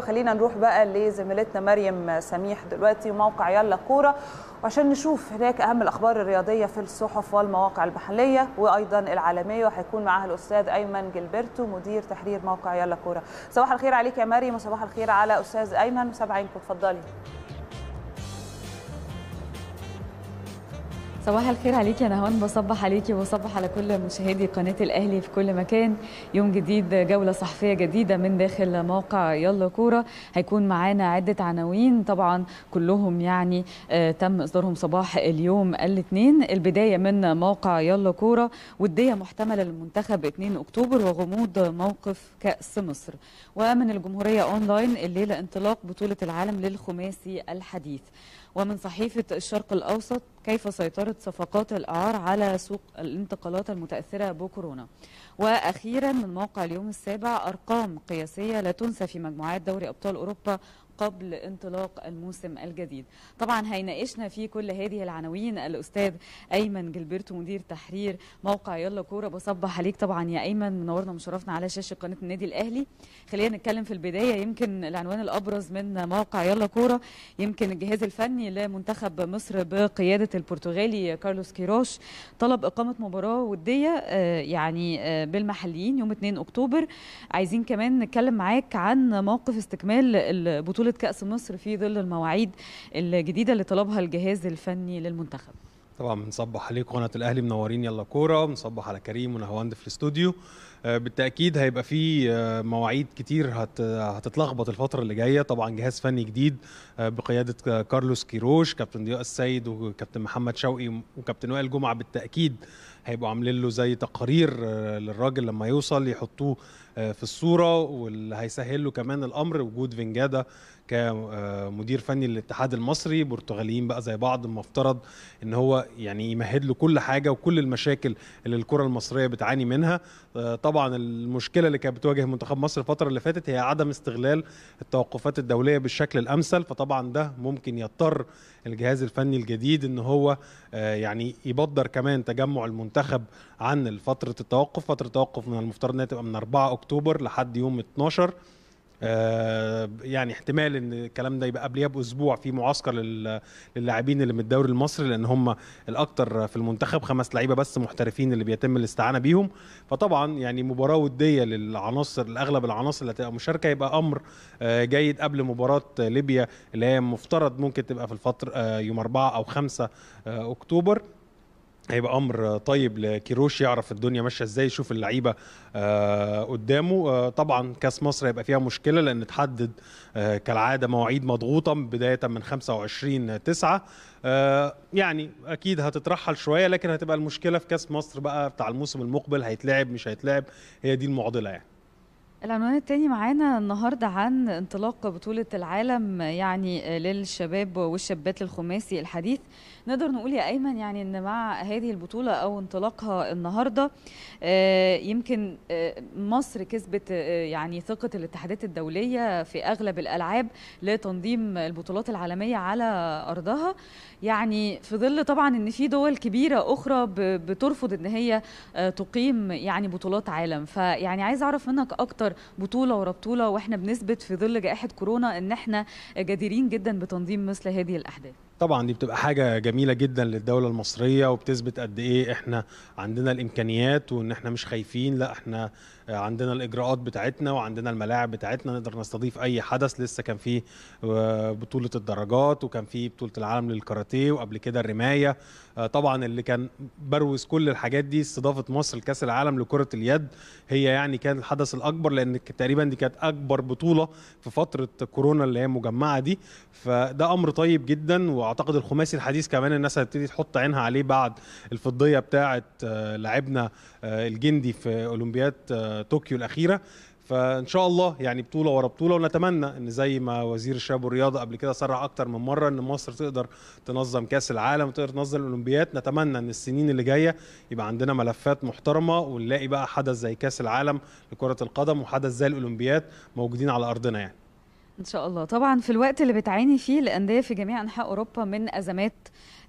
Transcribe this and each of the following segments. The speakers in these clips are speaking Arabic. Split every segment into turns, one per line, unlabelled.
خلينا نروح بقى لزميلتنا مريم سميح دلوقتي موقع يلا كوره وعشان نشوف هناك اهم الاخبار الرياضيه في الصحف والمواقع المحليه وايضا العالميه وهيكون معاها الاستاذ ايمن جلبرتو مدير تحرير موقع يلا كوره صباح الخير عليك يا مريم وصباح الخير على استاذ ايمن متابعينكم اتفضلي
صباح الخير عليكي انا هون بصبح عليكي وبصبح على كل مشاهدي قناه الاهلي في كل مكان يوم جديد جوله صحفيه جديده من داخل موقع يلا كوره هيكون معانا عده عناوين طبعا كلهم يعني آه، تم اصدارهم صباح اليوم الاثنين البدايه من موقع يلا كوره وديه محتمله للمنتخب 2 اكتوبر وغموض موقف كاس مصر ومن الجمهوريه اونلاين الليله انطلاق بطوله العالم للخماسي الحديث ومن صحيفه الشرق الاوسط كيف سيطرت إدارة صفقات الأعار على سوق الانتقالات المتأثرة بكورونا وأخيرا من موقع اليوم السابع أرقام قياسية لا تنسى في مجموعات دوري أبطال أوروبا قبل انطلاق الموسم الجديد طبعا هيناقشنا في كل هذه العناوين الأستاذ أيمن جلبرتو مدير تحرير موقع يلا كورة بصبح عليك طبعا يا أيمن منورنا ومشرفنا على شاشة قناة النادي الأهلي خلينا نتكلم في البداية يمكن العنوان الأبرز من موقع يلا كورة يمكن الجهاز الفني لمنتخب مصر بقيادة البرتغالي كارلوس كيروش طلب إقامة مباراة ودية آه، يعني آه، بالمحليين يوم 2 أكتوبر عايزين كمان نتكلم معاك عن موقف استكمال البطولة بطولة كأس مصر في ظل المواعيد الجديدة اللي طلبها الجهاز الفني للمنتخب
طبعا بنصبح عليكم قناه الاهلي منورين يلا كوره بنصبح على كريم ونهواند في الاستوديو آه، بالتاكيد هيبقى في آه، مواعيد كتير هتتلخبط الفتره اللي جايه طبعا جهاز فني جديد آه، بقياده كارلوس كيروش كابتن ضياء السيد وكابتن محمد شوقي وكابتن وائل جمعه بالتاكيد هيبقوا عاملين له زي تقارير آه، للراجل لما يوصل يحطوه آه، في الصوره واللي هيسهل له كمان الامر وجود فينجادا كمدير آه، فني للاتحاد المصري برتغاليين بقى زي بعض المفترض ان هو يعني يمهد له كل حاجه وكل المشاكل اللي الكره المصريه بتعاني منها طبعا المشكله اللي كانت بتواجه منتخب مصر الفتره اللي فاتت هي عدم استغلال التوقفات الدوليه بالشكل الامثل فطبعا ده ممكن يضطر الجهاز الفني الجديد ان هو يعني يبدر كمان تجمع المنتخب المنتخب عن فتره التوقف فتره التوقف من المفترض انها تبقى من 4 اكتوبر لحد يوم 12 آه، يعني احتمال ان الكلام ده يبقى قبلها باسبوع في معسكر للاعبين اللي من الدوري المصري لان هم الاكثر في المنتخب خمس لعيبه بس محترفين اللي بيتم الاستعانه بيهم فطبعا يعني مباراه وديه للعناصر لاغلب العناصر اللي هتبقى مشاركه يبقى امر آه، جيد قبل مباراه ليبيا اللي هي مفترض ممكن تبقى في الفتره آه، يوم 4 او 5 اكتوبر هيبقى امر طيب لكيروش يعرف الدنيا ماشيه ازاي يشوف اللعيبه آه، قدامه آه، طبعا كاس مصر هيبقى فيها مشكله لان تحدد آه، كالعاده مواعيد مضغوطه بدايه من 25 9 يعني اكيد هتترحل شويه لكن هتبقى المشكله في كاس مصر بقى بتاع الموسم المقبل هيتلعب مش هيتلعب هي دي المعضله يعني
العنوان التاني معانا النهاردة عن انطلاق بطولة العالم يعني للشباب والشابات الخماسي الحديث نقدر نقول يا أيمن يعني أن مع هذه البطولة أو انطلاقها النهاردة آه، يمكن آه، مصر كسبت آه، يعني ثقة الاتحادات الدولية في أغلب الألعاب لتنظيم البطولات العالمية على أرضها يعني في ظل طبعا أن في دول كبيرة أخرى بترفض أن هي تقيم يعني بطولات عالم فيعني عايز أعرف منك أكتر اكتر بطوله ورا بطوله واحنا بنثبت في ظل جائحه كورونا ان احنا جديرين جدا بتنظيم مثل هذه الاحداث
طبعا دي بتبقى حاجه جميله جدا للدوله المصريه وبتثبت قد ايه احنا عندنا الامكانيات وان احنا مش خايفين لا احنا عندنا الاجراءات بتاعتنا وعندنا الملاعب بتاعتنا نقدر نستضيف اي حدث لسه كان في آه، بطوله الدرجات وكان في بطوله العالم للكاراتيه وقبل كده الرمايه آه، طبعا اللي كان بروز كل الحاجات دي استضافه مصر لكاس العالم لكره اليد هي يعني كان الحدث الاكبر لان تقريبا دي كانت اكبر بطوله في فتره كورونا اللي هي مجمعه دي فده امر طيب جدا و واعتقد الخماسي الحديث كمان الناس هتبتدي تحط عينها عليه بعد الفضيه بتاعه آه، لاعبنا آه، الجندي في اولمبياد آه، طوكيو الاخيره فان شاء الله يعني بطوله ورا بطوله ونتمنى ان زي ما وزير الشباب والرياضه قبل كده صرح اكتر من مره ان مصر تقدر تنظم كاس العالم وتقدر تنظم الاولمبياد نتمنى ان السنين اللي جايه يبقى عندنا ملفات محترمه ونلاقي بقى حدث زي كاس العالم لكره القدم وحدث زي الاولمبياد موجودين على ارضنا يعني
ان شاء الله طبعا في الوقت اللي بتعاني فيه الانديه في جميع انحاء اوروبا من ازمات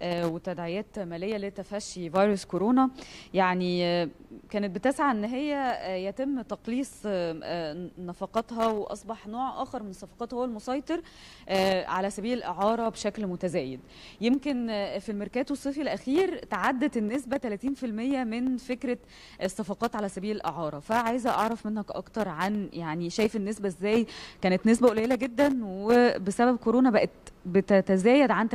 آه، وتداعيات ماليه لتفشي فيروس كورونا يعني آه، كانت بتسعى ان هي آه، يتم تقليص نفقاتها واصبح نوع اخر من الصفقات هو المسيطر على سبيل الاعاره بشكل متزايد يمكن في الميركاتو الصيفي الاخير تعدت النسبه 30% من فكره الصفقات على سبيل الاعاره فعايزه اعرف منك اكتر عن يعني شايف النسبه ازاي كانت نسبه قليله جدا وبسبب كورونا بقت بتتزايد عن 30%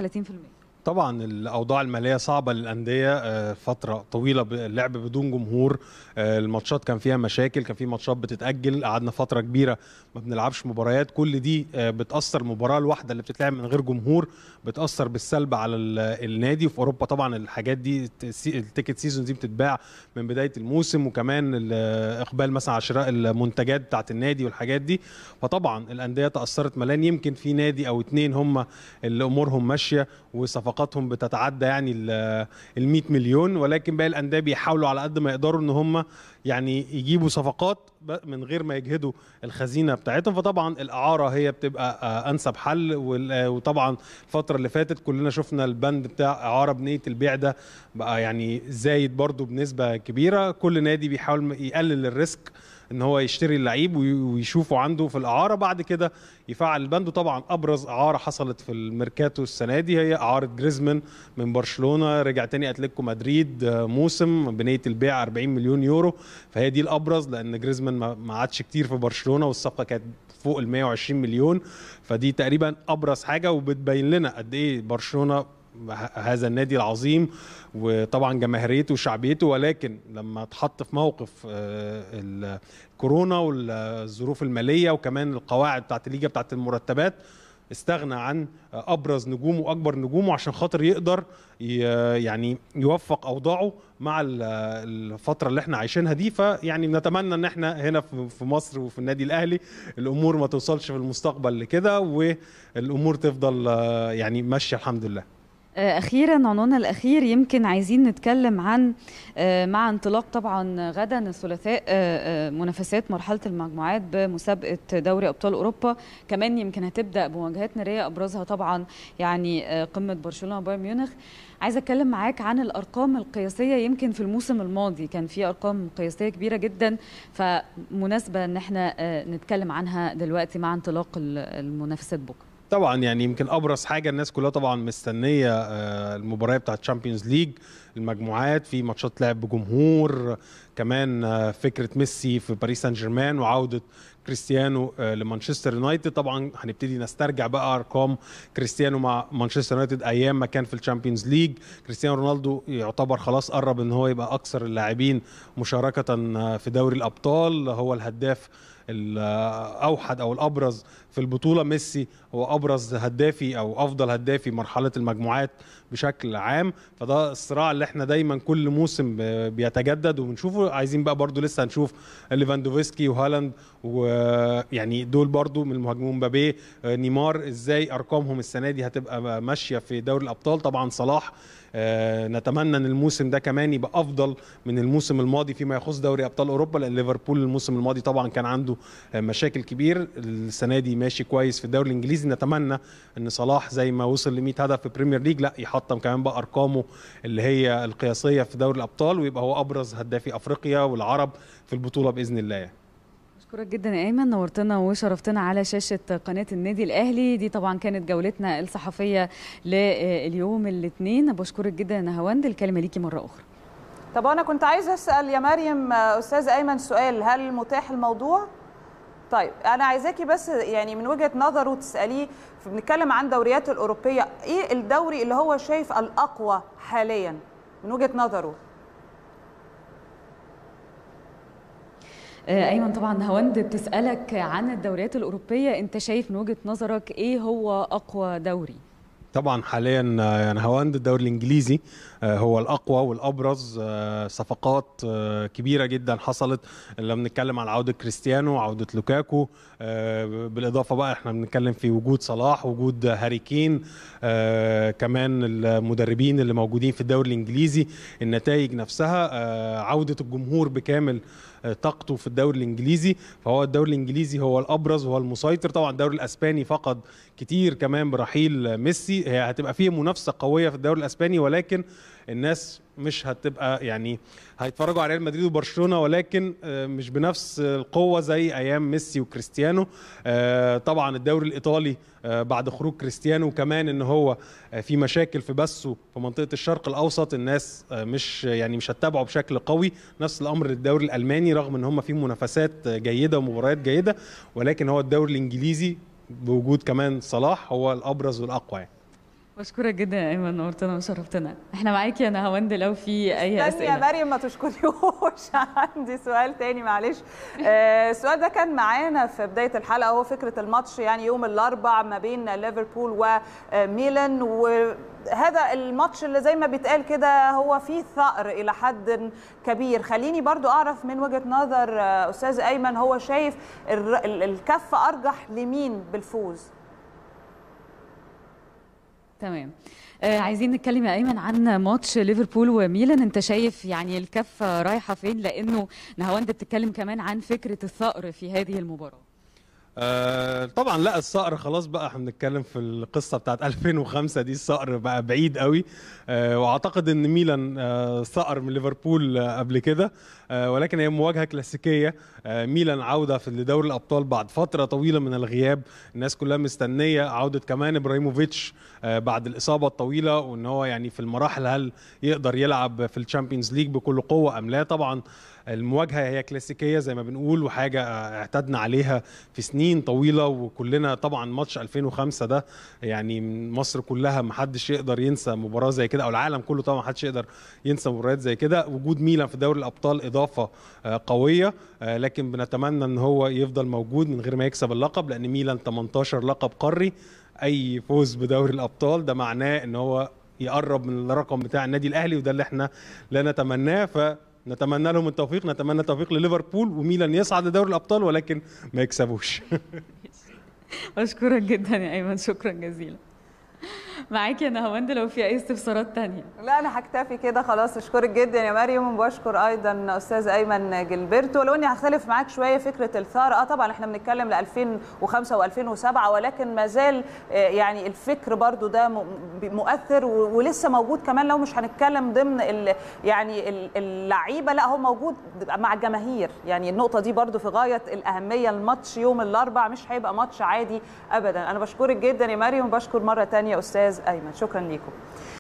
طبعا الاوضاع الماليه صعبه للانديه آه، فتره طويله اللعب بدون جمهور آه، الماتشات كان فيها مشاكل كان في ماتشات بتتاجل قعدنا فتره كبيره ما بنلعبش مباريات كل دي آه، بتاثر المباراه الواحده اللي بتتلعب من غير جمهور بتاثر بالسلب على النادي وفي اوروبا طبعا الحاجات دي التيكت سيزون دي بتتباع من بدايه الموسم وكمان اقبال مثلا على شراء المنتجات بتاعه النادي والحاجات دي فطبعا الانديه تاثرت ملان يمكن في نادي او اتنين هم اللي امورهم ماشيه وصفقات صفقاتهم بتتعدى يعني ال 100 مليون ولكن باقي الانديه بيحاولوا على قد ما يقدروا ان هم يعني يجيبوا صفقات من غير ما يجهدوا الخزينه بتاعتهم فطبعا الاعاره هي بتبقى آه، انسب حل آه، وطبعا الفتره اللي فاتت كلنا شفنا البند بتاع اعاره بنيه البيع ده بقى يعني زايد برضو بنسبه كبيره كل نادي بيحاول يقلل الريسك ان هو يشتري اللعيب ويشوفه عنده في الاعاره بعد كده يفعل البند وطبعا ابرز اعاره حصلت في الميركاتو السنه دي هي اعاره جريزمان من برشلونه رجع تاني اتلتيكو مدريد آه، موسم بنيه البيع 40 مليون يورو فهي دي الابرز لان جريزمان زمان ما عادش كتير في برشلونه والصفقه كانت فوق ال 120 مليون فدي تقريبا ابرز حاجه وبتبين لنا قد ايه برشلونه هذا النادي العظيم وطبعا جماهيريته وشعبيته ولكن لما اتحط في موقف آه، الكورونا والظروف الماليه وكمان القواعد بتاعت الليجا بتاعت المرتبات استغنى عن ابرز نجومه واكبر نجومه عشان خاطر يقدر يعني يوفق اوضاعه مع الفتره اللي احنا عايشينها دي فيعني نتمنى ان احنا هنا في مصر وفي النادي الاهلي الامور ما توصلش في المستقبل لكده والامور تفضل آه، يعني ماشيه الحمد لله
آه، اخيرا عنواننا الاخير يمكن عايزين نتكلم عن آه، مع انطلاق طبعا غدا الثلاثاء آه، منافسات مرحله المجموعات بمسابقه دوري ابطال اوروبا كمان يمكن هتبدا بمواجهات ناريه ابرزها طبعا يعني قمه برشلونه وبايرن ميونخ عايزه اتكلم معاك عن الارقام القياسيه يمكن في الموسم الماضي كان في ارقام قياسيه كبيره جدا فمناسبه ان احنا نتكلم عنها دلوقتي مع انطلاق المنافسات بكره
طبعا يعني يمكن ابرز حاجه الناس كلها طبعا مستنيه المباراه بتاعه تشامبيونز ليج المجموعات في ماتشات لعب بجمهور كمان آه، فكره ميسي في باريس سان جيرمان وعوده كريستيانو آه، لمانشستر يونايتد طبعا هنبتدي نسترجع بقى ارقام كريستيانو مع مانشستر يونايتد ايام ما كان في الشامبيونز ليج كريستيانو رونالدو يعتبر خلاص قرب ان هو يبقى اكثر اللاعبين مشاركه آه، في دوري الابطال هو الهداف الاوحد آه، او الابرز في البطوله ميسي هو ابرز هدافي او افضل هدافي مرحله المجموعات بشكل عام فده الصراع اللي احنا دايما كل موسم بيتجدد وبنشوفه عايزين بقى برضو لسه هنشوف ليفاندوفسكي وهالاند ويعني دول برضو من المهاجمين مبابي آه، نيمار ازاي ارقامهم السنه دي هتبقى ماشيه في دوري الابطال طبعا صلاح آه، نتمنى ان الموسم ده كمان يبقى افضل من الموسم الماضي فيما يخص دوري ابطال اوروبا لان ليفربول الموسم الماضي طبعا كان عنده آه، مشاكل كبير السنه دي ماشي كويس في الدوري الانجليزي نتمنى ان صلاح زي ما وصل ل 100 هدف في بريمير ليج لا يحطم كمان بقى ارقامه اللي هي القياسيه في دوري الابطال ويبقى هو ابرز هدافي افريقيا والعرب في البطوله باذن الله يعني.
بشكرك جدا يا ايمن نورتنا وشرفتنا على شاشه قناه النادي الاهلي دي طبعا كانت جولتنا الصحفيه لليوم الاثنين بشكرك جدا يا هوند الكلمه ليكي مره اخرى
طب انا كنت عايزه اسال يا مريم استاذ ايمن سؤال هل متاح الموضوع طيب انا عايزاكي بس يعني من وجهه نظره تساليه بنتكلم عن دوريات الاوروبيه ايه الدوري اللي هو شايف الاقوى حاليا من وجهه نظره
آه، ايمن طبعا هوند بتسالك عن الدوريات الاوروبيه انت شايف من وجهه نظرك ايه هو اقوى دوري
طبعا حاليا آه، يعني هولندا الدوري الانجليزي آه، هو الاقوى والابرز صفقات كبيره جدا حصلت لما بنتكلم عن عوده كريستيانو عوده لوكاكو بالاضافه بقى احنا بنتكلم في وجود صلاح وجود هاري كين كمان المدربين اللي موجودين في الدوري الانجليزي النتائج نفسها عوده الجمهور بكامل طاقته في الدوري الانجليزي فهو الدوري الانجليزي هو الابرز وهو المسيطر طبعا الدوري الاسباني فقد كتير كمان برحيل ميسي هي هتبقى فيه منافسه قويه في الدوري الاسباني ولكن الناس مش هتبقى يعني هيتفرجوا على ريال مدريد وبرشلونه ولكن آه، مش بنفس القوه زي ايام ميسي وكريستيانو آه، طبعا الدوري الايطالي آه، بعد خروج كريستيانو كمان ان هو في مشاكل في بثه في منطقه الشرق الاوسط الناس مش يعني مش هتتابعه بشكل قوي نفس الامر للدوري الالماني رغم ان هم فيه منافسات جيده ومباريات جيده ولكن هو الدوري الانجليزي بوجود كمان صلاح هو الابرز والاقوى يعني
بشكرك جدا يا ايمن نورتنا وشرفتنا احنا معاكي انا هوند لو في اي اسئله يا
مريم ما تشكريهوش عندي سؤال تاني معلش آه، السؤال ده كان معانا في بدايه الحلقه هو فكره الماتش يعني يوم الاربع ما بين ليفربول وميلان آه، وهذا الماتش اللي زي ما بيتقال كده هو فيه ثأر الى حد كبير خليني برضو اعرف من وجهه نظر آه، استاذ ايمن هو شايف الكف ارجح لمين بالفوز
تمام آه عايزين نتكلم يا ايمن عن ماتش ليفربول وميلان انت شايف يعني الكفه رايحه فين لانه نهاوند بتتكلم كمان عن فكره الثأر في هذه المباراه
آه طبعا لا الصقر خلاص بقى احنا بنتكلم في القصه بتاعت 2005 دي الصقر بقى بعيد قوي آه واعتقد ان ميلان آه صقر من ليفربول آه قبل كده آه ولكن هي مواجهه كلاسيكيه آه ميلان عوده في لدوري الابطال بعد فتره طويله من الغياب الناس كلها مستنيه عوده كمان ابراهيموفيتش آه بعد الاصابه الطويله وان هو يعني في المراحل هل يقدر يلعب في الشامبيونز ليج بكل قوه ام لا طبعا المواجهه هي كلاسيكيه زي ما بنقول وحاجه اعتدنا عليها في سنين طويله وكلنا طبعا ماتش 2005 ده يعني مصر كلها ما حدش يقدر ينسى مباراه زي كده او العالم كله طبعا ما حدش يقدر ينسى مباريات زي كده وجود ميلان في دوري الابطال اضافه آه، قويه آه، لكن بنتمنى ان هو يفضل موجود من غير ما يكسب اللقب لان ميلان 18 لقب قاري اي فوز بدوري الابطال ده معناه ان هو يقرب من الرقم بتاع النادي الاهلي وده اللي احنا لا نتمناه ف نتمنى لهم التوفيق نتمنى التوفيق لليفربول وميلان يصعد لدوري الابطال ولكن ما يكسبوش اشكرك
جدا يا ايمن شكرا جزيلا معاكي يا
نهاوند لو في اي استفسارات تانية لا انا هكتفي كده خلاص اشكرك جدا يا مريم وبشكر ايضا استاذ ايمن جلبرتو ولو اني هختلف معاك شويه فكره الثار اه طبعا احنا بنتكلم ل 2005 و2007 ولكن ما زال آه، يعني الفكر برضو ده مؤثر ولسه موجود كمان لو مش هنتكلم ضمن ال يعني اللعيبه لا هو موجود مع الجماهير يعني النقطه دي برضو في غايه الاهميه الماتش يوم الاربعاء مش هيبقى ماتش عادي ابدا انا بشكرك جدا يا مريم وبشكر مره ثانيه استاذ ايمن شكرا لكم